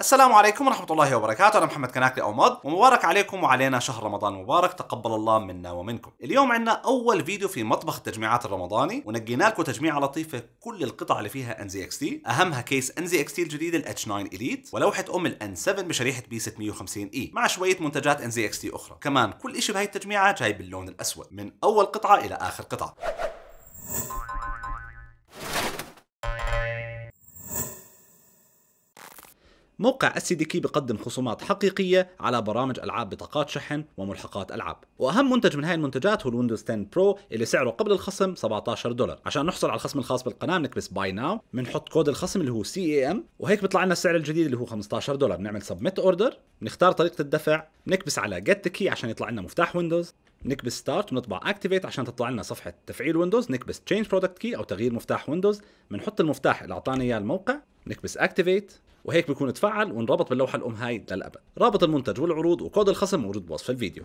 السلام عليكم ورحمة الله وبركاته، أنا محمد كناكلي أو مض، ومبارك عليكم وعلينا شهر رمضان مبارك، تقبل الله منا ومنكم. اليوم عندنا أول فيديو في مطبخ التجميعات الرمضاني، ونقينا لكم تجميعة لطيفة كل القطع اللي فيها ان زي اكس تي، أهمها كيس ان زي اكس تي الجديد ال H9 إليت، ولوحة أم ال N7 بشريحة بي 650 e مع شوية منتجات ان زي اكس تي أخرى، كمان كل شيء بهي التجميعة جاي باللون الأسود، من أول قطعة إلى آخر قطعة. موقع السيديكي دي بقدم خصومات حقيقيه على برامج العاب بطاقات شحن وملحقات العاب واهم منتج من هاي المنتجات هو الويندوز 10 برو اللي سعره قبل الخصم 17 دولار عشان نحصل على الخصم الخاص بالقناه بنكبس باي ناو بنحط كود الخصم اللي هو سي اي ام وهيك بيطلع لنا السعر الجديد اللي هو 15 دولار بنعمل سبميت اوردر بنختار طريقه الدفع بنكبس على جيت كي عشان يطلع لنا مفتاح ويندوز بنكبس ستارت ونطبع اكتيفيت عشان تطلع لنا صفحه تفعيل ويندوز نكبس تشينج برودكت كي او تغيير مفتاح ويندوز بنحط المفتاح اللي اعطانا اياه الموقع نكبس اكتيفيت وهيك بيكون تفعل وانربط باللوحة الأم هاي للأبد رابط المنتج والعروض وكود الخصم موجود بوصف الفيديو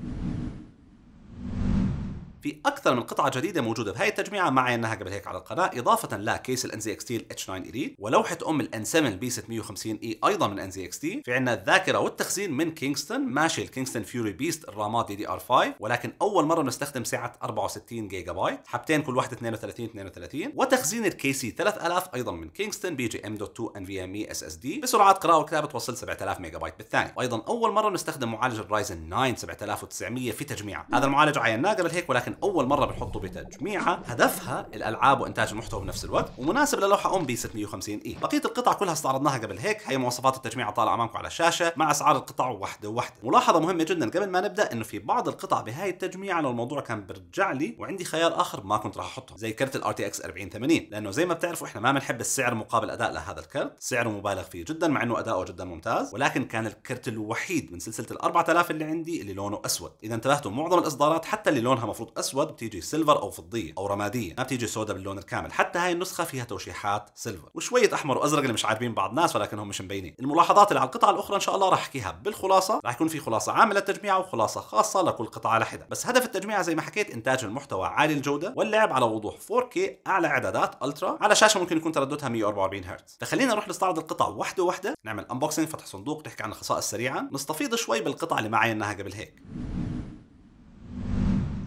في اكثر من قطعه جديده موجوده بهي التجميعه ما عيناها قبل هيك على القناه اضافه لكيس الان زي اكس تي اتش 9 اليت e ولوحه ام الان 7 بي 650 اي ايضا من ان زي اكس تي في عندنا الذاكره والتخزين من كينغستون ماشي الكينغستون فيوري بيست الرامات دي دي ار 5 ولكن اول مره بنستخدم سعه 64 جيجا بايت حبتين كل واحده 32 32 وتخزين الكي سي 3000 ايضا من كينغستون بي جي ام دوت 2 ان في ام اي اس اس دي بسرعات قراءه وكتابه توصل 7000 ميجا بايت بالثانيه وايضا اول مره بنستخدم معالج الرايزن 9 7900 في تجميعه هذا المعالج عيناه قبل هيك ولكن اول مره بنحطه بتجميعها هدفها الالعاب وانتاج المحتوى بنفس الوقت ومناسب للوحه ام بي 650 اي بقيه القطع كلها استعرضناها قبل هيك هي مواصفات التجميع طالعه امامكم على الشاشه مع اسعار القطع وحده وحده ملاحظه مهمه جدا قبل ما نبدا انه في بعض القطع بهاي التجميع لو الموضوع كان بيرجع لي وعندي خيار اخر ما كنت راح احطه زي كرت الار تي اكس 4080 لانه زي ما بتعرفوا احنا ما بنحب السعر مقابل اداء لهذا الكرت سعره مبالغ فيه جدا مع انه اداؤه جدا ممتاز ولكن كان الكرت الوحيد من سلسله ال 4000 اللي عندي اللي لونه اسود اذا انتبهتوا معظم الاصدارات حتى اللي لونها مفروض اسود بتيجي سيلفر او فضيه او رماديه ما بتيجي سوداء باللون الكامل حتى هاي النسخه فيها توشيحات سيلفر وشويه احمر وازرق اللي مش عاجبين بعض الناس ولكنهم مش مبينين الملاحظات اللي على القطعه الاخرى ان شاء الله راح احكيها بالخلاصه راح يكون في خلاصه عامه للتجميع وخلاصه خاصه لكل قطعه على بس هدف التجميع زي ما حكيت انتاج المحتوى عالي الجوده واللعب على وضوح 4K اعلى اعدادات الترا على شاشه ممكن يكون ترددها 144 هرتز فخلينا نروح نستعرض القطع واحده واحده نعمل انبوكسينج فتح صندوق نحكي عن الخصائص سريعا نستفيض شوي بالقطع اللي معي انها قبل هيك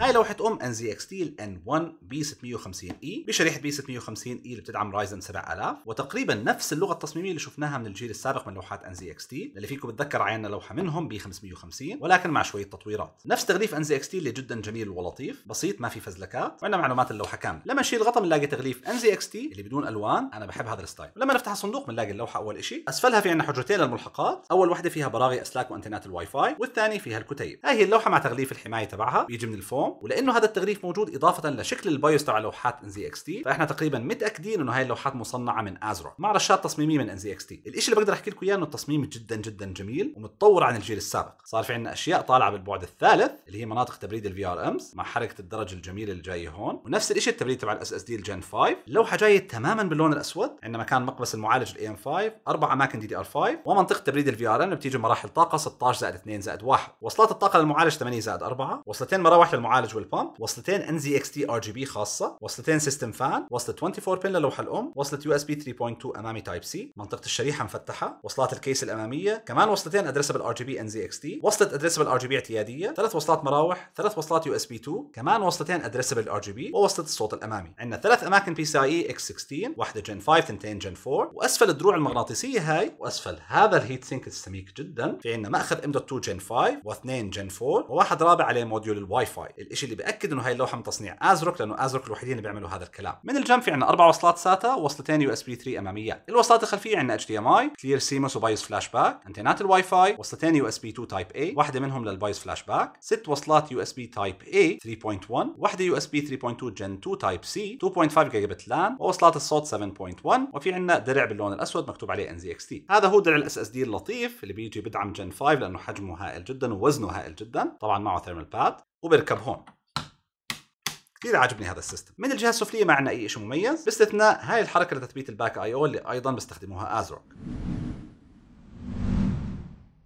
هاي لوحه ام ان زي اكس تي الان 1 بي 650 اي بشريحه بي 650 اي اللي بتدعم رايزن 7000 وتقريبا نفس اللغه التصميميه اللي شفناها من الجيل السابق من لوحات ان زي اكس اللي فيكم بتذكر عينا لوحه منهم بي 550 ولكن مع شويه تطويرات نفس تغليف ان زي اكس اللي جدا جميل ولطيف بسيط ما في فزلكات وعندنا معلومات اللوحه كامله لما نشيل الغطاء بنلاقي تغليف ان زي اكس اللي بدون الوان انا بحب هذا الستايل ولما نفتح الصندوق بنلاقي اللوحه اول شيء اسفلها في عندنا حجرتين للملحقات اول وحده فيها براغي اسلاك وانتنات الواي فاي والثاني فيها الكتيب هاي هي اللوحه مع تغليف الحمايه تبعها بيجي من الفوم منهم ولانه هذا التغليف موجود اضافه لشكل البايوس تبع لوحات ان زي اكس تي فاحنا تقريبا متاكدين انه هاي اللوحات مصنعه من ازرا مع رشات تصميميه من ان زي اكس تي الشيء اللي بقدر احكي لكم اياه انه التصميم جدا جدا جميل ومتطور عن الجيل السابق صار في عندنا اشياء طالعه بالبعد الثالث اللي هي مناطق تبريد الفي ار امز مع حركه الدرج الجميله اللي جايه هون ونفس الشيء التبريد تبع الاس اس دي الجن 5 اللوحه جايه تماما باللون الاسود عندنا مكان مقبس المعالج الاي ام 5 اربع اماكن دي دي ار 5 ومنطقه تبريد الفي ار ام بتيجي مراحل طاقه 16 زائد 2 زائد 1 وصلات الطاقه للمعالج 8 زائد 4 وصلتين مراوح للمعالج المعالج والبامب وصلتين ان زي اكس تي ار جي بي خاصه وصلتين سيستم فان وصلة 24 بن للوحه الام وصلة يو اس بي 3.2 امامي تايب سي منطقه الشريحه مفتحه وصلات الكيس الاماميه كمان وصلتين ادريسبل ار جي بي ان زي اكس تي وصلة ادريسبل ار جي بي اعتياديه ثلاث وصلات مراوح ثلاث وصلات يو اس بي 2 كمان وصلتين ادريسبل ار جي بي ووصلة الصوت الامامي عندنا ثلاث اماكن بي سي اي اكس 16 واحده جن 5 ثنتين جن 4 واسفل الدروع المغناطيسيه هاي واسفل هذا الهيت سينك السميك جدا في عندنا ماخذ ام دوت 2 جن 5 واثنين جن 4 وواحد رابع عليه موديول الواي فاي الشيء اللي بأكد انه هاي اللوحه من تصنيع ازروك لانه ازروك الوحيدين اللي بيعملوا هذا الكلام من الجنب في عندنا اربع وصلات ساتا وصلتين يو اس بي 3 اماميه الوصلات الخلفيه عندنا اتش دي ام اي كلير سيموس وبايوس فلاش باك انتنات الواي فاي وصلتين يو اس بي 2 تايب اي واحده منهم للبايوس فلاش باك ست وصلات يو اس بي تايب اي 3.1 واحده يو اس بي 3.2 جن 2 تايب سي 2.5 جيجا بت لان ووصلات الصوت 7.1 وفي عندنا درع باللون الاسود مكتوب عليه ان زي اكس تي هذا هو درع الاس اس دي اللطيف اللي بيجي بدعم جن 5 لانه حجمه هائل جدا ووزنه هائل جدا طبعا معه ثيرمال باد وبركب هون كثير عاجبني هذا السيستم من الجهه السفليه ما عندنا اي شيء مميز باستثناء هاي الحركه لتثبيت الباك اي او اللي ايضا بستخدموها ازروك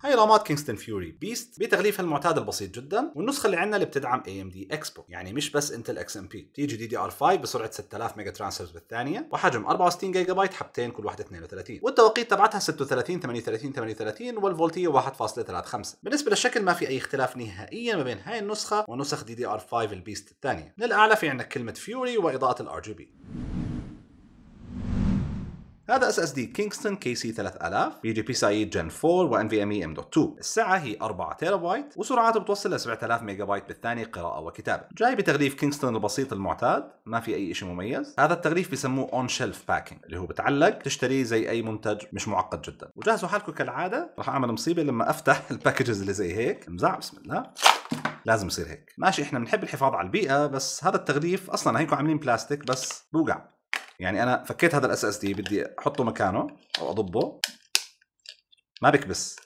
هاي رامات كينغستون فيوري بيست بتغليفها المعتاد البسيط جدا والنسخه اللي عندنا اللي بتدعم اي ام دي اكسبو يعني مش بس انتل اكس ام بي تيجي دي دي ار 5 بسرعه 6000 ميجا ترانسفيرز بالثانيه وحجم 64 جيجا بايت حبتين كل واحده 32 والتوقيت تبعتها 36 38 38 والفولتيه 1.35 بالنسبه للشكل ما في اي اختلاف نهائيا ما بين هاي النسخه ونسخ دي دي ار 5 البيست الثانيه من الاعلى في عندك كلمه فيوري واضاءه الار جي بي هذا اس اس دي كينغستون كي سي 3000 بي جي بي سي اي جن 4 وان في ام اي ام دوت 2 السعه هي 4 تيرا بايت وسرعاته بتوصل ل 7000 ميجا بايت بالثانيه قراءه وكتابه جاي بتغليف كينغستون البسيط المعتاد ما في اي شيء مميز هذا التغليف بسموه اون شيلف باكينج اللي هو بتعلق تشتريه زي اي منتج مش معقد جدا وجهزوا حالكم كالعاده راح اعمل مصيبه لما افتح الباكجز اللي زي هيك مزع بسم الله لازم يصير هيك ماشي احنا بنحب الحفاظ على البيئه بس هذا التغليف اصلا هيكون عاملين بلاستيك بس بوقع يعني انا فكيت هذا الاس اس دي بدي احطه مكانه او اضبه ما بكبس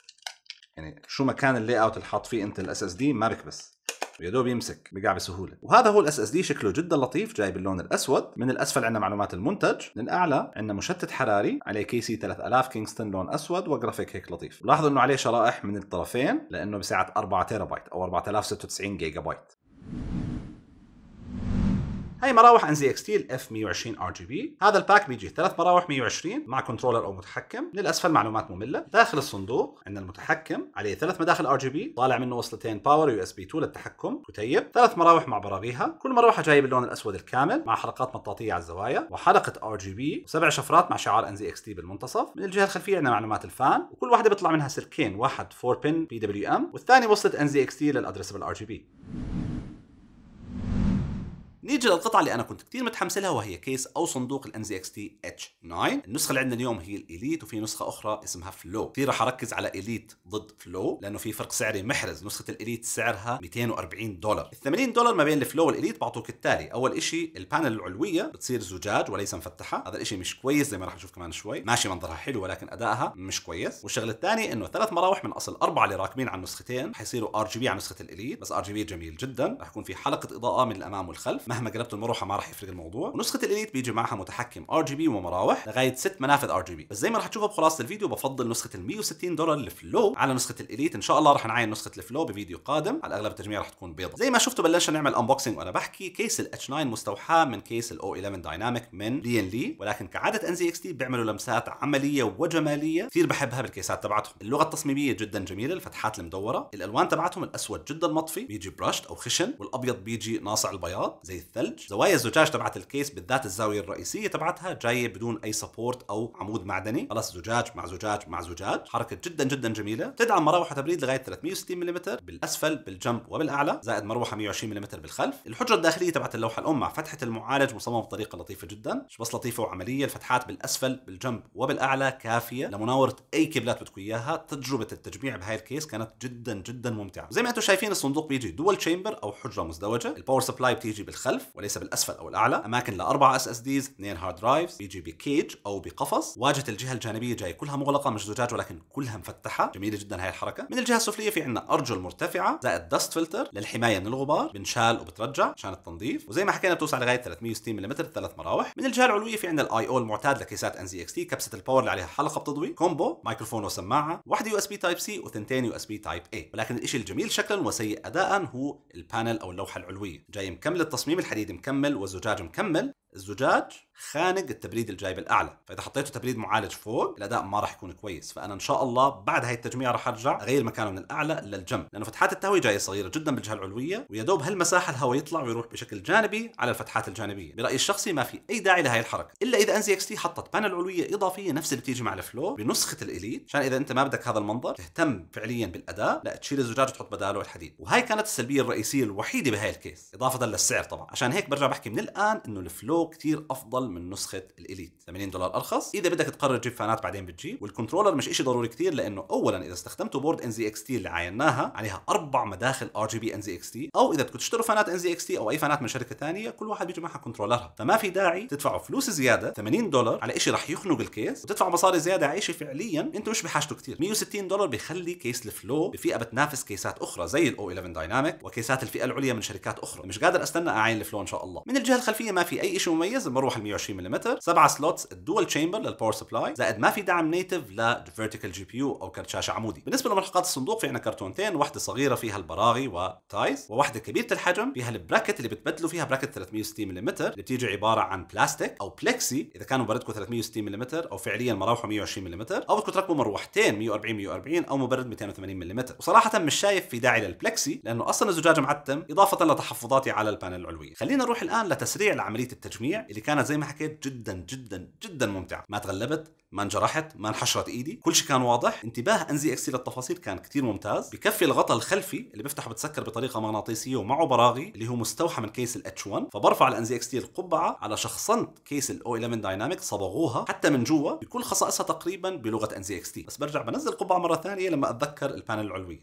يعني شو مكان اللي اوت اللي حاط فيه انت الاس اس دي ما بكبس يا دوب يمسك بقع بسهوله وهذا هو الاس اس دي شكله جدا لطيف جاي باللون الاسود من الاسفل عندنا معلومات المنتج من الاعلى عندنا مشتت حراري عليه كي سي 3000 كينغستون لون اسود وجرافيك هيك لطيف لاحظوا انه عليه شرائح من الطرفين لانه بسعه 4 تيرا بايت او 4096 جيجا بايت هاي مراوح ان زي اكس تي الاف 120 ار جي بي هذا الباك بيجي ثلاث مراوح 120 مع كنترولر او متحكم من الاسفل معلومات ممله داخل الصندوق عندنا المتحكم عليه ثلاث مداخل ار جي بي طالع منه وصلتين باور يو اس بي 2 للتحكم كتيب ثلاث مراوح مع براغيها كل مروحه جايه باللون الاسود الكامل مع حلقات مطاطيه على الزوايا وحلقه ار جي بي وسبع شفرات مع شعار ان زي اكس تي بالمنتصف من الجهه الخلفيه عندنا معلومات الفان وكل واحده بيطلع منها سلكين واحد 4 بن بي دبليو ام والثاني وصلت ان زي اكس تي للادريسبل ار جي بي نيجي للقطعه اللي انا كنت كتير متحمس لها وهي كيس او صندوق الان زي h اتش 9 النسخه اللي عندنا اليوم هي الاليت وفي نسخه اخرى اسمها فلو كثير رح اركز على اليت ضد فلو لانه في فرق سعري محرز نسخه الاليت سعرها 240 دولار ال 80 دولار ما بين الفلو والاليت بعطوك التالي اول شيء البانل العلويه بتصير زجاج وليس مفتحه هذا الشيء مش كويس زي ما رح نشوف كمان شوي ماشي منظرها حلو ولكن ادائها مش كويس والشغله الثانيه انه ثلاث مراوح من اصل اربعه اللي راكبين على النسختين حيصيروا RGB على نسخه الاليت بس RGB جميل جدا رح يكون في حلقه اضاءه من الامام والخلف مهما جربت المروحه ما راح يفرق الموضوع ونسخه الاليت بيجي معها متحكم ار جي بي ومراوح لغايه ست منافذ ار جي بي بس زي ما راح تشوفوا بخلاصه الفيديو بفضل نسخه ال 160 دولار الفلو على نسخه الاليت ان شاء الله راح نعاين نسخه الفلو بفيديو قادم على الاغلب التجميع راح تكون بيضة زي ما شفتوا بلشنا نعمل انبوكسنج وانا بحكي كيس ال H9 مستوحاه من كيس ال O11 دايناميك من دي ان لي ولكن كعاده ان زي اكس تي بيعملوا لمسات عمليه وجماليه كثير بحبها بالكيسات تبعتهم اللغه التصميميه جدا جميله الفتحات المدوره الالوان تبعتهم الاسود جدا مطفي بيجي برشت او خشن والابيض بيجي ناصع البياض زي الثلج زوايا الزجاج تبعت الكيس بالذات الزاويه الرئيسيه تبعتها جايه بدون اي سبورت او عمود معدني خلص زجاج مع زجاج مع زجاج حركه جدا جدا جميله تدعم مراوح تبريد لغايه 360 ملم بالاسفل بالجنب وبالاعلى زائد مروحه 120 ملم بالخلف الحجره الداخليه تبعت اللوحه الام مع فتحه المعالج مصممه بطريقه لطيفه جدا مش بس لطيفه وعمليه الفتحات بالاسفل بالجنب وبالاعلى كافيه لمناوره اي كيبلات بدكم اياها تجربه التجميع بهاي الكيس كانت جدا جدا ممتعه زي ما انتم شايفين الصندوق بيجي دول تشيمبر او حجره مزدوجه الباور سبلاي بتيجي بالخلف الخلف وليس بالاسفل او الاعلى اماكن لاربع اس اس ديز اثنين هارد درايفز بيجي بكيج او بقفص واجهه الجهه الجانبيه جاي كلها مغلقه مش زجاج ولكن كلها مفتحه جميله جدا هاي الحركه من الجهه السفليه في عندنا ارجل مرتفعه زائد دست فلتر للحمايه من الغبار بنشال وبترجع عشان التنظيف وزي ما حكينا بتوسع لغايه 360 ملم ثلاث مراوح من الجهه العلويه في عندنا الاي او المعتاد لكيسات ان زي اكس تي كبسه الباور اللي عليها حلقه بتضوي كومبو مايكروفون وسماعه واحده يو اس بي تايب سي وثنتين يو اس بي تايب اي ولكن الشيء الجميل شكلا وسيء اداء هو البانل او اللوحه العلويه جاي مكمل التصميم الحديد مكمل والزجاج مكمل الزجاج خانق التبريد الجايب الاعلى فاذا حطيته تبريد معالج فوق الاداء ما راح يكون كويس فانا ان شاء الله بعد هاي التجميع راح ارجع اغير مكانه من الاعلى للجنب لانه فتحات التهويه جايه صغيره جدا بالجهه العلويه ويا دوب هالمساحه الهواء يطلع ويروح بشكل جانبي على الفتحات الجانبيه برايي الشخصي ما في اي داعي لهي الحركه الا اذا انزي اكس تي حطت بانل علويه اضافيه نفس اللي بتيجي مع الفلو بنسخه الاليت عشان اذا انت ما بدك هذا المنظر تهتم فعليا بالاداء لا تشيل الزجاج وتحط بداله الحديد وهي كانت السلبيه الرئيسيه الوحيده بهاي الكيس اضافه للسعر طبعا عشان هيك برجع بحكي من الان انه الفلو كثير افضل افضل من نسخه الاليت 80 دولار ارخص اذا بدك تقرر تجيب فانات بعدين بتجيب والكنترولر مش شيء ضروري كثير لانه اولا اذا استخدمتوا بورد ان زي اكس تي اللي عايناها عليها اربع مداخل ار جي بي ان زي اكس تي او اذا بدكم تشتروا فانات ان زي اكس تي او اي فانات من شركه ثانيه كل واحد بيجي معها كنترولرها فما في داعي تدفعوا فلوس زياده 80 دولار على شيء رح يخنق الكيس وتدفعوا مصاري زياده على شيء فعليا انتم مش بحاجته كثير 160 دولار بيخلي كيس الفلو بفئه بتنافس كيسات اخرى زي الاو 11 دايناميك وكيسات الفئه العليا من شركات اخرى مش قادر استنى اعين الفلو ان شاء الله من الجهه الخلفيه ما في اي شيء مميز بروح ال 128 ملم سبعة سلوتس الدول تشامبر للباور سبلاي زائد ما في دعم نيتف للفيرتيكال جي بي يو او كرت شاشه عمودي بالنسبه لملحقات الصندوق في عندنا كرتونتين واحده صغيره فيها البراغي وتايز وواحده كبيره الحجم فيها البراكت اللي بتبدلوا فيها براكت 360 ملم اللي بتيجي عباره عن بلاستيك او بلكسي اذا كان مبردكم 360 ملم او فعليا مراوحه 120 ملم او بدكم تركبوا مروحتين 140 140 او مبرد 280 ملم وصراحه مش شايف في داعي للبلكسي لانه اصلا الزجاج معتم اضافه لتحفظاتي على البانل العلويه خلينا نروح الان لتسريع لعمليه التجميع اللي كانت زي ما حكيت جدا جدا جدا ممتعه ما تغلبت ما انجرحت ما انحشرت ايدي كل شيء كان واضح انتباه انزي اكسي للتفاصيل كان كثير ممتاز بكفي الغطاء الخلفي اللي بيفتح وبتسكر بطريقه مغناطيسيه ومعه براغي اللي هو مستوحى من كيس الاتش 1 فبرفع الانزي اكس تي القبعه على شخصنه كيس الاو 11 دايناميك صبغوها حتى من جوا بكل خصائصها تقريبا بلغه انزي اكس تي بس برجع بنزل القبعه مره ثانيه لما اتذكر البانل العلويه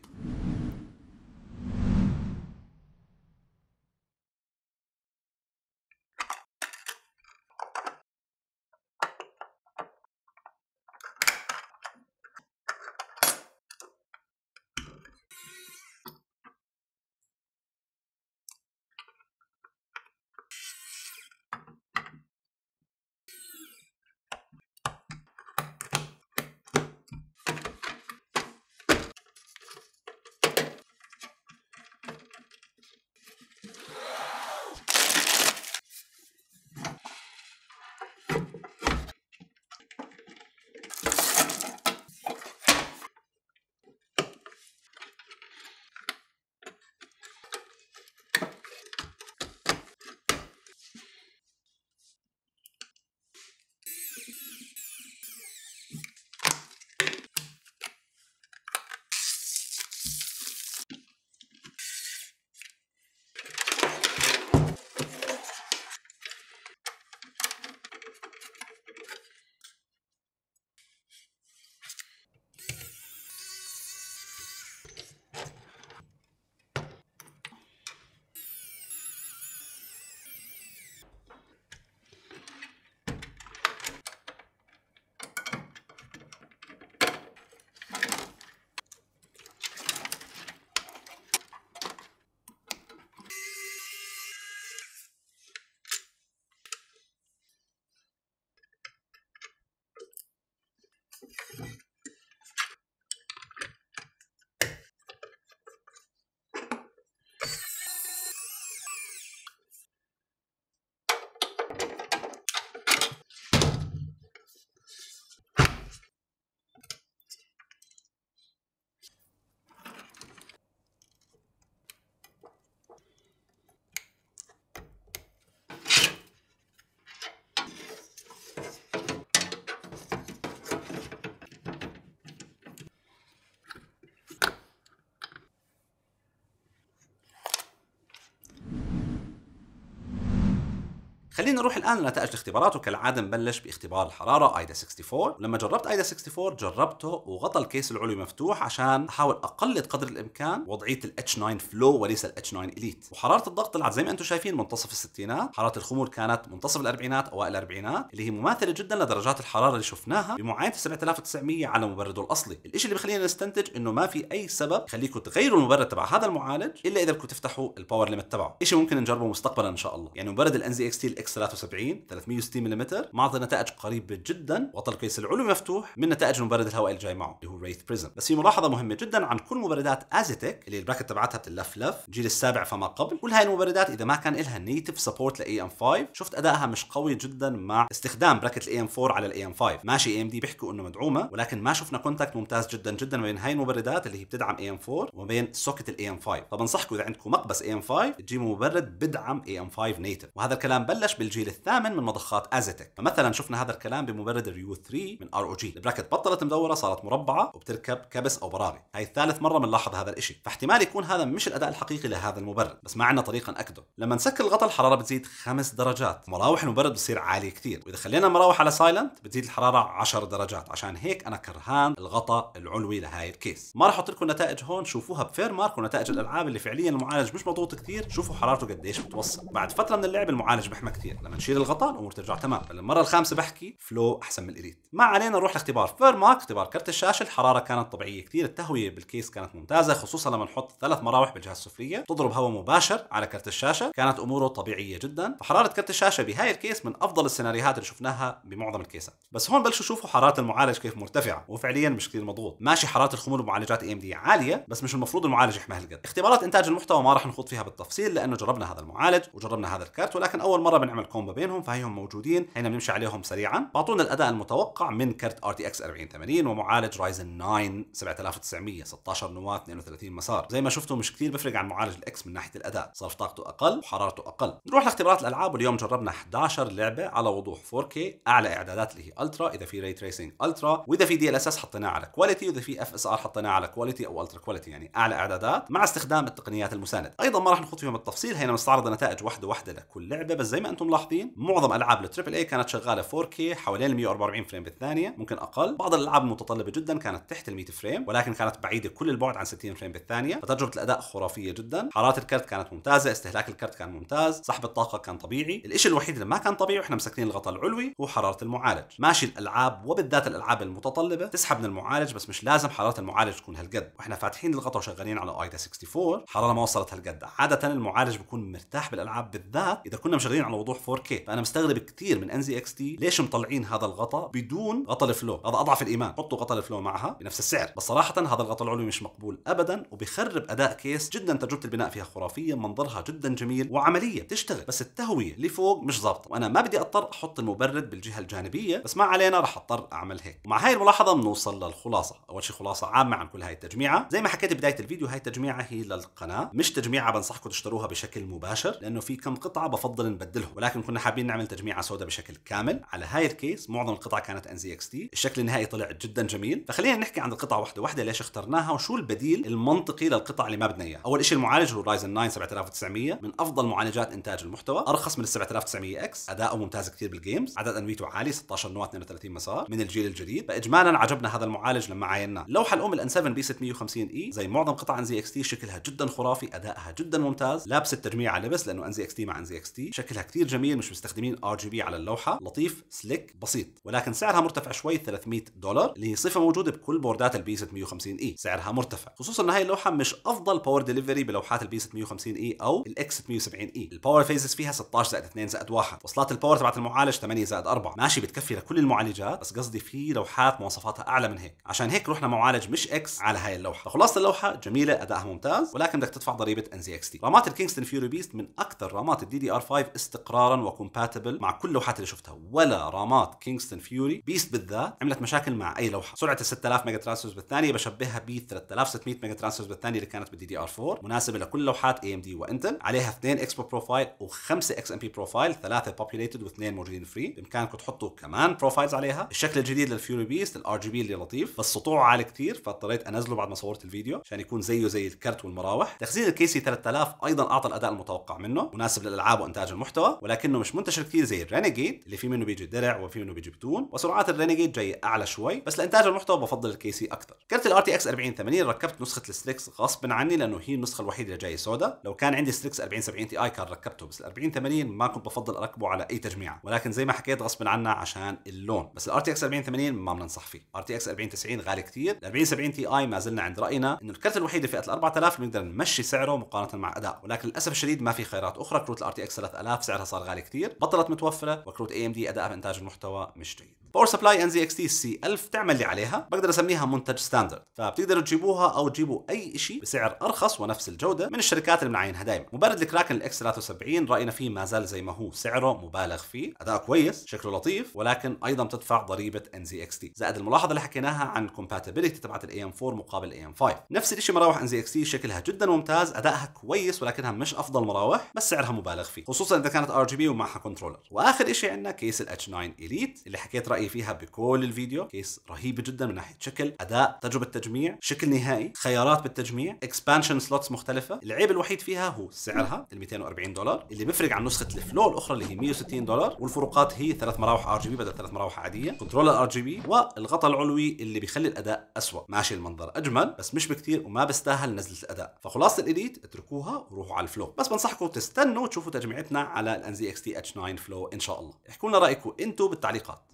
خلينا نروح الان لنتائج الاختبارات وكالعاده نبلش باختبار الحراره ايدا 64 لما جربت ايدا 64 جربته وغطى الكيس العلوي مفتوح عشان احاول اقلد قدر الامكان وضعيه الاتش 9 فلو وليس الاتش 9 اليت وحراره الضغط طلعت زي ما انتم شايفين منتصف الستينات حراره الخمور كانت منتصف الاربعينات اوائل الاربعينات اللي هي مماثله جدا لدرجات الحراره اللي شفناها بمعاينه 7900 على مبرده الاصلي الشيء اللي بخلينا نستنتج انه ما في اي سبب يخليكم تغيروا المبرد تبع هذا المعالج الا اذا بدكم تفتحوا الباور ليمت تبعه شيء ممكن نجربه مستقبلا ان شاء الله يعني مبرد الان زي اكس تي اكس 73 360 ملم معطي نتائج قريبه جدا وطى الكيس العلوي مفتوح من نتائج المبرد الهوائي الجاي معه اللي هو ريث بريزم بس في ملاحظه مهمه جدا عن كل مبردات ازيتك اللي البراكت تبعتها بتلف لف الجيل السابع فما قبل كل هاي المبردات اذا ما كان لها نيتف سبورت لاي ام 5 شفت ادائها مش قوي جدا مع استخدام براكت الاي ام 4 على الاي ام 5 ماشي اي ام دي بيحكوا انه مدعومه ولكن ما شفنا كونتاكت ممتاز جدا جدا بين هاي المبردات اللي هي بتدعم اي ام 4 وما بين سوكت الاي ام 5 فبنصحكم اذا عندكم مقبس اي ام 5 تجيبوا مبرد بدعم اي ام 5 نيتف وهذا الكلام بلش بلش بالجيل الثامن من مضخات ازيتك فمثلا شفنا هذا الكلام بمبرد الريو 3 من ار او جي البراكت بطلت مدوره صارت مربعه وبتركب كبس او براغي هاي ثالث مره بنلاحظ هذا الشيء فاحتمال يكون هذا مش الاداء الحقيقي لهذا المبرد بس ما عندنا طريقه ناكده لما نسكر الغطاء الحراره بتزيد خمس درجات مراوح المبرد بتصير عاليه كثير واذا خلينا المراوح على سايلنت بتزيد الحراره 10 درجات عشان هيك انا كرهان الغطاء العلوي لهاي الكيس ما راح احط لكم نتائج هون شوفوها بفير مارك ونتائج الالعاب اللي فعليا المعالج مش مضغوط كثير شوفوا حرارته قديش بتوصل بعد فتره من اللعب المعالج بحمى كثير كثير لما نشيل الغطاء الامور ترجع تمام المره الخامسه بحكي فلو احسن من الاليت ما علينا نروح لاختبار فيرماك اختبار كرت الشاشه الحراره كانت طبيعيه كثير التهويه بالكيس كانت ممتازه خصوصا لما نحط ثلاث مراوح بالجهه السفليه تضرب هواء مباشر على كرت الشاشه كانت اموره طبيعيه جدا فحراره كرت الشاشه بهاي الكيس من افضل السيناريوهات اللي شفناها بمعظم الكيسات بس هون بلشوا شوفوا حراره المعالج كيف مرتفعه وفعليا مش كثير مضغوط ماشي حراره الخمول بمعالجات اي ام دي عاليه بس مش المفروض المعالج يحمي هالقد اختبارات انتاج المحتوى ما راح نخوض فيها بالتفصيل لانه جربنا هذا المعالج وجربنا هذا الكرت ولكن اول مره بن نعمل كومبا بينهم فهيهم موجودين هنا بنمشي عليهم سريعا بعطونا الاداء المتوقع من كرت ار تي اكس 4080 ومعالج رايزن 9 7900 16 نواه 32 مسار زي ما شفتوا مش كثير بفرق عن معالج الاكس من ناحيه الاداء صرف طاقته اقل وحرارته اقل نروح لاختبارات الالعاب واليوم جربنا 11 لعبه على وضوح 4K اعلى اعدادات اللي هي الترا اذا في ري تريسنج الترا واذا في دي ال اس اس حطيناه على كواليتي واذا في اف اس ار حطيناه على كواليتي او الترا كواليتي يعني اعلى اعدادات مع استخدام التقنيات المسانده ايضا ما راح نخوض فيهم التفصيل هنا مستعرضه نتائج واحده واحده لكل لعبه بس زي ما انتم انتم ملاحظين معظم العاب التريبل اي كانت شغاله 4K حوالين 144 فريم بالثانيه ممكن اقل بعض الالعاب المتطلبه جدا كانت تحت ال 100 فريم ولكن كانت بعيده كل البعد عن 60 فريم بالثانيه فتجربه الاداء خرافيه جدا حراره الكرت كانت ممتازه استهلاك الكرت كان ممتاز سحب الطاقه كان طبيعي الشيء الوحيد اللي ما كان طبيعي واحنا مسكنين الغطاء العلوي هو حراره المعالج ماشي الالعاب وبالذات الالعاب المتطلبه تسحب من المعالج بس مش لازم حراره المعالج تكون هالقد واحنا فاتحين الغطاء وشغالين على ايدا 64 حراره ما وصلت هالقد عاده المعالج بيكون مرتاح بالالعاب بالذات اذا كنا مشغلين على وضوح تروح 4K فانا مستغرب كثير من ان زي اكس تي ليش مطلعين هذا الغطاء بدون غطاء الفلو هذا اضعف الايمان حطوا غطاء الفلو معها بنفس السعر بس صراحه هذا الغطاء العلوي مش مقبول ابدا وبخرب اداء كيس جدا تجربه البناء فيها خرافيه منظرها جدا جميل وعمليه بتشتغل بس التهويه اللي فوق مش ظابطه وانا ما بدي اضطر احط المبرد بالجهه الجانبيه بس ما علينا رح اضطر اعمل هيك ومع هاي الملاحظه بنوصل للخلاصه اول شيء خلاصه عامه عن كل هاي التجميعه زي ما حكيت بدايه الفيديو هاي التجميعه هي للقناه مش تجميعه بنصحكم تشتروها بشكل مباشر لانه في كم قطعه بفضل نبدلهم ولكن كنا حابين نعمل تجميعه سوداء بشكل كامل على هاي الكيس معظم القطع كانت ان زي اكس تي الشكل النهائي طلع جدا جميل فخلينا نحكي عن القطعه واحده واحده ليش اخترناها وشو البديل المنطقي للقطع اللي ما بدنا اياها اول شيء المعالج هو رايزن 9 7900 من افضل معالجات انتاج المحتوى ارخص من ال 7900 اكس اداؤه ممتاز كثير بالجيمز عدد انويته عالي 16 نواه 32 مسار من الجيل الجديد فاجمالا عجبنا هذا المعالج لما عايناه لوحه الام الان 7 بي 650 اي زي معظم قطع ان زي اكس تي شكلها جدا خرافي ادائها جدا ممتاز لابس التجميع على لبس لانه ان زي اكس تي مع ان زي اكس تي شكلها كثير جميل مش مستخدمين ار جي بي على اللوحه لطيف سليك بسيط ولكن سعرها مرتفع شوي 300 دولار اللي هي صفه موجوده بكل بوردات البي 650 اي سعرها مرتفع خصوصا ان هاي اللوحه مش افضل باور ديليفري بلوحات البي 650 اي او الاكس 670 اي الباور فيزز فيها 16 زائد 2 زائد 1 وصلات الباور تبعت المعالج 8 زائد 4 ماشي بتكفي لكل المعالجات بس قصدي في لوحات مواصفاتها اعلى من هيك عشان هيك رحنا معالج مش اكس على هاي اللوحه فخلاصه اللوحه جميله ادائها ممتاز ولكن بدك تدفع ضريبه ان زي اكس تي رامات الكينغستون فيوري بيست من اكثر رامات الدي دي ار 5 استقرار تكرارا وكومباتبل مع كل اللوحات اللي شفتها ولا رامات كينغستون فيوري بيست بالذات عملت مشاكل مع اي لوحه سرعه ال 6000 ميجا ترانسفيرز بالثانيه بشبهها ب 3600 ميجا ترانسفيرز بالثانيه اللي كانت بالدي دي ار 4 مناسبه لكل لوحات اي ام دي وانتل عليها اثنين اكسبو بروفايل وخمسه اكس ام بي بروفايل ثلاثه بوبيوليتد واثنين موجودين فري بامكانكم تحطوا كمان بروفايلز عليها الشكل الجديد للفيوري بيست الار جي بي اللي لطيف بس سطوعه عالي كثير فاضطريت انزله بعد ما صورت الفيديو عشان يكون زيه زي الكرت والمراوح تخزين الكيسي 3000 ايضا اعطى الاداء المتوقع منه مناسب للالعاب وانتاج المحتوى ولكنه مش منتشر كثير زي الرينيجيد اللي في منه بيجي درع وفي منه بيجي بتون وسرعات الرينيجيد جاي اعلى شوي بس لانتاج المحتوى بفضل الكي سي اكثر كرت الار تي اكس 4080 ركبت نسخه الستريكس غصبا عني لانه هي النسخه الوحيده اللي جايه سودا لو كان عندي ستريكس 4070 تي اي كان ركبته بس ال 4080 ما كنت بفضل اركبه على اي تجميعه ولكن زي ما حكيت غصبا عنا عشان اللون بس الار تي اكس 4080 ما بننصح فيه ار تي اكس 4090 غالي كثير ال 4070 تي اي ما زلنا عند راينا انه الكرت الوحيد فئه ال 4000 بنقدر نمشي سعره مقارنه مع اداء ولكن للاسف الشديد ما في خيارات اخرى كروت الار تي اكس 3000 سعرها صار غالي كثير بطلت متوفره وكروت اي ام دي ادائها انتاج المحتوى مش جيد باور سبلاي ان زي اكس تي سي 1000 تعمل اللي عليها بقدر اسميها منتج ستاندرد فبتقدروا تجيبوها او تجيبوا اي شيء بسعر ارخص ونفس الجوده من الشركات اللي بنعينها دائما مبرد الكراكن الاكس 73 راينا فيه ما زال زي ما هو سعره مبالغ فيه اداء كويس شكله لطيف ولكن ايضا بتدفع ضريبه ان زي اكس تي زائد الملاحظه اللي حكيناها عن الكومباتيبلتي تبعت الاي ام 4 مقابل الاي ام 5 نفس الشيء مراوح ان زي اكس تي شكلها جدا ممتاز ادائها كويس ولكنها مش افضل مراوح بس سعرها مبالغ فيه خصوصا اذا كانت ار جي بي ومعها كنترولر واخر شيء عندنا كيس الاتش 9 اليت اللي حكيت رايي رايي فيها بكل الفيديو كيس رهيبه جدا من ناحيه شكل اداء تجربه تجميع شكل نهائي خيارات بالتجميع اكسبانشن سلوتس مختلفه العيب الوحيد فيها هو سعرها ال 240 دولار اللي بيفرق عن نسخه الفلو الاخرى اللي هي 160 دولار والفروقات هي ثلاث مراوح ار جي بي بدل ثلاث مراوح عاديه كنترولر ار جي بي والغطاء العلوي اللي بيخلي الاداء اسوء ماشي المنظر اجمل بس مش بكثير وما بيستاهل نزله الاداء فخلاصه الاليت اتركوها وروحوا على الفلو بس بنصحكم تستنوا تشوفوا تجميعتنا على الان زي اكس تي اتش 9 فلو ان شاء الله احكوا لنا رايكم انتم بالتعليقات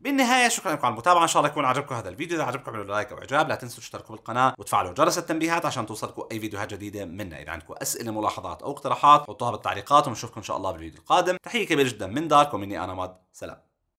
بالنهايه شكرا لكم على المتابعه ان شاء الله يكون عجبكم هذا الفيديو اذا عجبكم اعملوا لايك او اعجاب لا تنسوا تشتركوا بالقناه وتفعلوا جرس التنبيهات عشان توصلكم اي فيديوهات جديده منا اذا عندكم اسئله ملاحظات او اقتراحات حطوها بالتعليقات ونشوفكم ان شاء الله بالفيديو القادم تحيه كبيره جدا من داركم مني انا ماد سلام